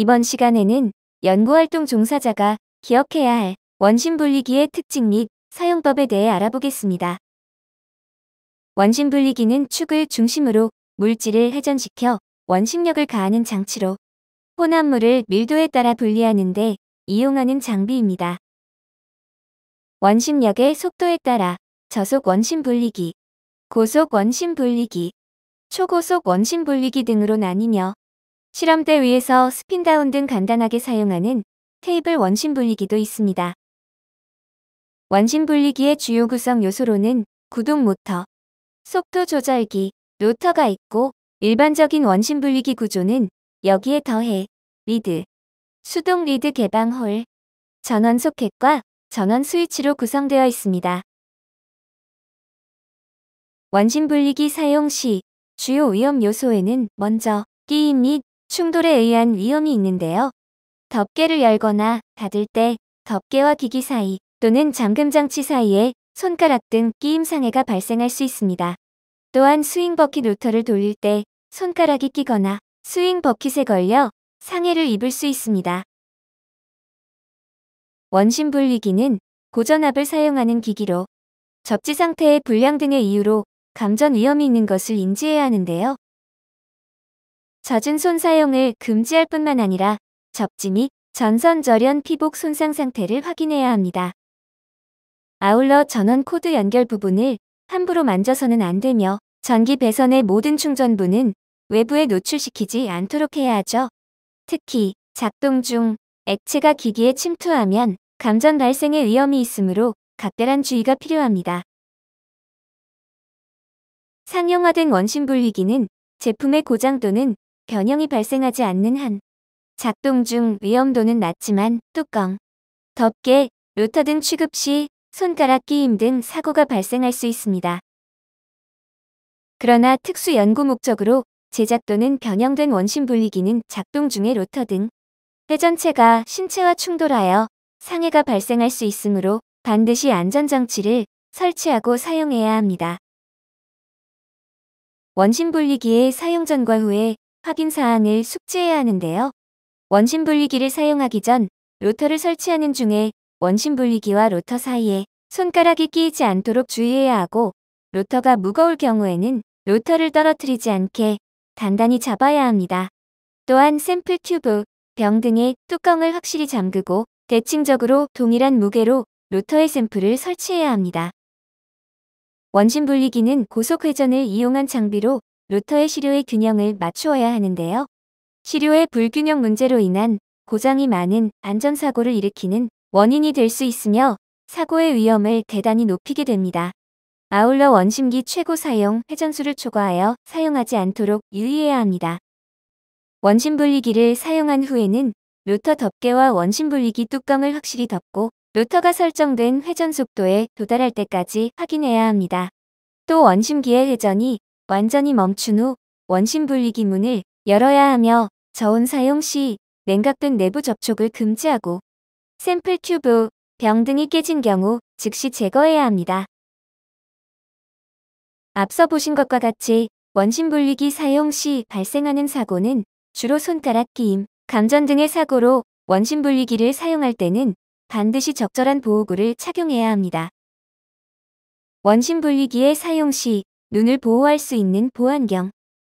이번 시간에는 연구활동 종사자가 기억해야 할원심불리기의 특징 및 사용법에 대해 알아보겠습니다. 원심불리기는 축을 중심으로 물질을 회전시켜 원심력을 가하는 장치로 혼합물을 밀도에 따라 분리하는데 이용하는 장비입니다. 원심력의 속도에 따라 저속 원심불리기 고속 원심불리기 초고속 원심불리기 등으로 나뉘며 실험대 위에서 스핀다운 등 간단하게 사용하는 테이블 원심 분리기도 있습니다. 원심 분리기의 주요 구성 요소로는 구동 모터, 속도 조절기, 로터가 있고 일반적인 원심 분리기 구조는 여기에 더해 리드, 수동 리드 개방 홀, 전원 소켓과 전원 스위치로 구성되어 있습니다. 원심 분리기 사용 시 주요 위험 요소에는 먼저 게임 및 충돌에 의한 위험이 있는데요. 덮개를 열거나 닫을 때 덮개와 기기 사이 또는 잠금장치 사이에 손가락 등 끼임 상해가 발생할 수 있습니다. 또한 스윙 버킷 로터를 돌릴 때 손가락이 끼거나 스윙 버킷에 걸려 상해를 입을 수 있습니다. 원심 분리기는 고전압을 사용하는 기기로 접지 상태의 불량 등의 이유로 감전 위험이 있는 것을 인지해야 하는데요. 젖은 손 사용을 금지할 뿐만 아니라 접지 및 전선절연 피복 손상 상태를 확인해야 합니다. 아울러 전원 코드 연결 부분을 함부로 만져서는 안 되며 전기 배선의 모든 충전부는 외부에 노출시키지 않도록 해야 하죠. 특히 작동 중 액체가 기기에 침투하면 감전 발생의 위험이 있으므로 각별한 주의가 필요합니다. 상용화된 원심 분리기는 제품의 고장 또는 변형이 발생하지 않는 한 작동 중 위험도는 낮지만 뚜껑, 덮개, 로터 등 취급 시 손가락 끼임 등 사고가 발생할 수 있습니다. 그러나 특수 연구 목적으로 제작 또는 변형된 원심 분리기는 작동 중의 로터 등 회전체가 신체와 충돌하여 상해가 발생할 수 있으므로 반드시 안전장치를 설치하고 사용해야 합니다. 원심 분리기의 사용 전과 후에 확인 사항을 숙지해야 하는데요. 원심 분리기를 사용하기 전 로터를 설치하는 중에 원심 분리기와 로터 사이에 손가락이 끼이지 않도록 주의해야 하고 로터가 무거울 경우에는 로터를 떨어뜨리지 않게 단단히 잡아야 합니다. 또한 샘플 튜브, 병 등의 뚜껑을 확실히 잠그고 대칭적으로 동일한 무게로 로터의 샘플을 설치해야 합니다. 원심 분리기는 고속 회전을 이용한 장비로 로터의 시료의 균형을 맞추어야 하는데요. 시료의 불균형 문제로 인한 고장이 많은 안전사고를 일으키는 원인이 될 수 있으며 사고의 위험을 대단히 높이게 됩니다. 아울러 원심기 최고 사용 회전수를 초과하여 사용하지 않도록 유의해야 합니다. 원심 분리기를 사용한 후에는 로터 덮개와 원심 분리기 뚜껑을 확실히 덮고 로터가 설정된 회전 속도에 도달할 때까지 확인해야 합니다. 또 원심기의 회전이 완전히 멈춘 후 원심분리기 문을 열어야 하며 저온 사용 시냉각된 내부 접촉을 금지하고 샘플 큐브병 등이 깨진 경우 즉시 제거해야 합니다. 앞서 보신 것과 같이 원심분리기 사용 시 발생하는 사고는 주로 손가락 끼임, 감전 등의 사고로 원심분리기를 사용할 때는 반드시 적절한 보호구를 착용해야 합니다. 원심분리기의 사용 시 눈을 보호할 수 있는 보안경,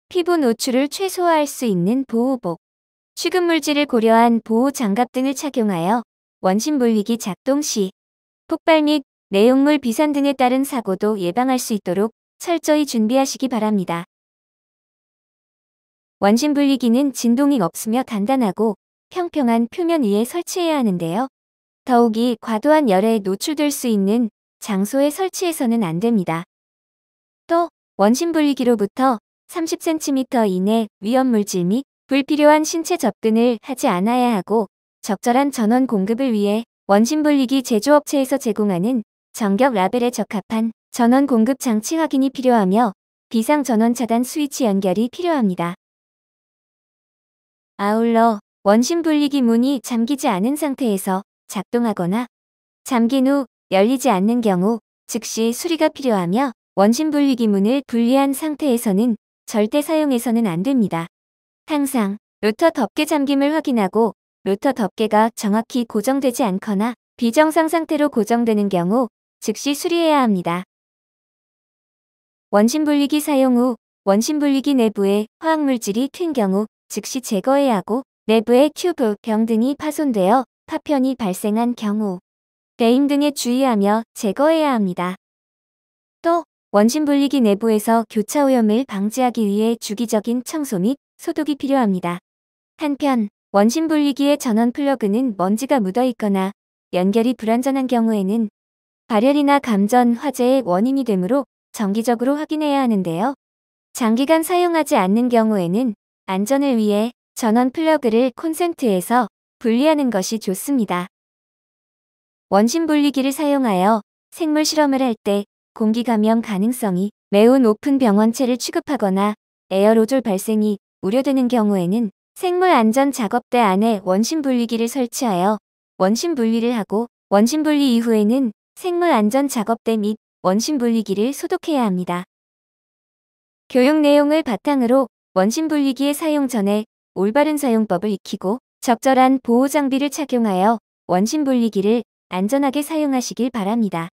피부 노출을 최소화할 수 있는 보호복, 취급물질을 고려한 보호 장갑 등을 착용하여 원심 물리기 작동 시 폭발 및 내용물 비산 등에 따른 사고도 예방할 수 있도록 철저히 준비하시기 바랍니다. 원심 분리기는 진동이 없으며 단단하고 평평한 표면 위에 설치해야 하는데요. 더욱이 과도한 열에 노출될 수 있는 장소에 설치해서는 안 됩니다. 또 원심불리기로부터 30cm 이내 위험물질 및 불필요한 신체 접근을 하지 않아야 하고 적절한 전원 공급을 위해 원심불리기 제조업체에서 제공하는 전격 라벨에 적합한 전원 공급 장치 확인이 필요하며 비상 전원 차단 스위치 연결이 필요합니다. 아울러 원심불리기 문이 잠기지 않은 상태에서 작동하거나 잠긴 후 열리지 않는 경우 즉시 수리가 필요하며 원심분리기문을 분리한 상태에서는 절대 사용해서는 안 됩니다. 항상 로터 덮개 잠김을 확인하고 로터 덮개가 정확히 고정되지 않거나 비정상 상태로 고정되는 경우 즉시 수리해야 합니다. 원심분리기 사용 후 원심분리기 내부에 화학물질이 튄 경우 즉시 제거해야 하고 내부의 큐브병 등이 파손되어 파편이 발생한 경우 레임 등에 주의하며 제거해야 합니다. 또 원심분리기 내부에서 교차 오염을 방지하기 위해 주기적인 청소 및 소독이 필요합니다. 한편 원심분리기의 전원 플러그는 먼지가 묻어 있거나 연결이 불안전한 경우에는 발열이나 감전 화재의 원인이 되므로 정기적으로 확인해야 하는데요. 장기간 사용하지 않는 경우에는 안전을 위해 전원 플러그를 콘센트에서 분리하는 것이 좋습니다. 원심분리기를 사용하여 생물 실험을 할때 공기 감염 가능성이 매우 높은 병원체를 취급하거나 에어로졸 발생이 우려되는 경우에는 생물 안전 작업대 안에 원심 분리기를 설치하여 원심 분리를 하고 원심 분리 이후에는 생물 안전 작업대 및 원심 분리기를 소독해야 합니다. 교육 내용을 바탕으로 원심 분리기의 사용 전에 올바른 사용법을 익히고 적절한 보호 장비를 착용하여 원심 분리기를 안전하게 사용하시길 바랍니다.